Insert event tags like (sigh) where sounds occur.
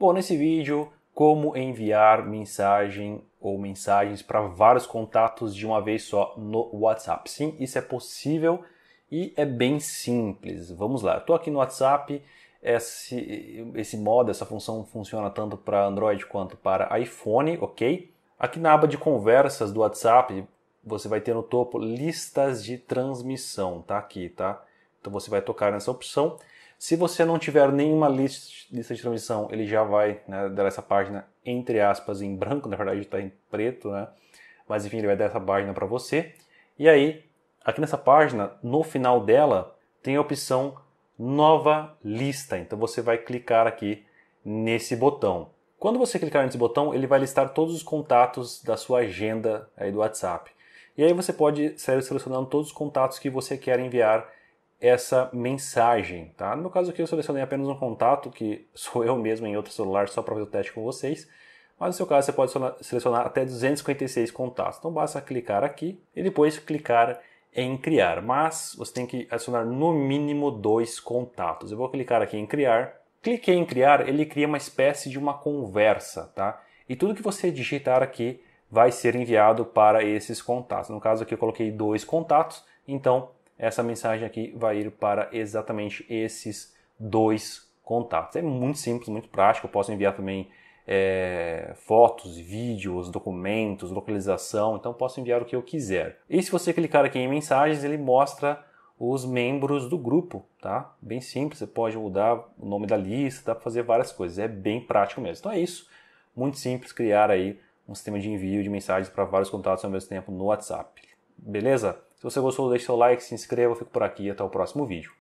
Bom, nesse vídeo, como enviar mensagem ou mensagens para vários contatos de uma vez só no WhatsApp. Sim, isso é possível e é bem simples. Vamos lá, estou aqui no WhatsApp, esse, esse modo, essa função funciona tanto para Android quanto para iPhone, ok? Aqui na aba de conversas do WhatsApp, você vai ter no topo listas de transmissão, tá aqui, tá? Então você vai tocar nessa opção se você não tiver nenhuma lista, de transmissão, ele já vai né, dar essa página, entre aspas, em branco, (laughs) na verdade está em preto, né? Mas enfim, ele vai dar essa página para você. E aí, aqui nessa página, no final dela, tem a opção Nova Lista. Então você vai clicar aqui nesse botão. Quando você clicar nesse botão, ele vai listar todos os contatos da sua agenda aí do WhatsApp. E aí você pode sair selecionando todos os contatos que você quer enviar essa mensagem, tá? No meu caso aqui eu selecionei apenas um contato, que sou eu mesmo em outro celular, só para fazer o teste com vocês. Mas no seu caso você pode selecionar até 256 contatos. Então basta clicar aqui e depois clicar em criar. Mas você tem que adicionar no mínimo dois contatos. Eu vou clicar aqui em criar. Cliquei em criar, ele cria uma espécie de uma conversa, tá? E tudo que você digitar aqui vai ser enviado para esses contatos. No caso aqui eu coloquei dois contatos, então essa mensagem aqui vai ir para exatamente esses dois contatos. É muito simples, muito prático. Eu posso enviar também é, fotos, vídeos, documentos, localização. Então posso enviar o que eu quiser. E se você clicar aqui em mensagens, ele mostra os membros do grupo, tá? Bem simples, você pode mudar o nome da lista, dá para fazer várias coisas, é bem prático mesmo. Então é isso, muito simples criar aí um sistema de envio de mensagens para vários contatos ao mesmo tempo no WhatsApp. Beleza? Se você gostou, deixe seu like, se inscreva, eu fico por aqui e até o próximo vídeo.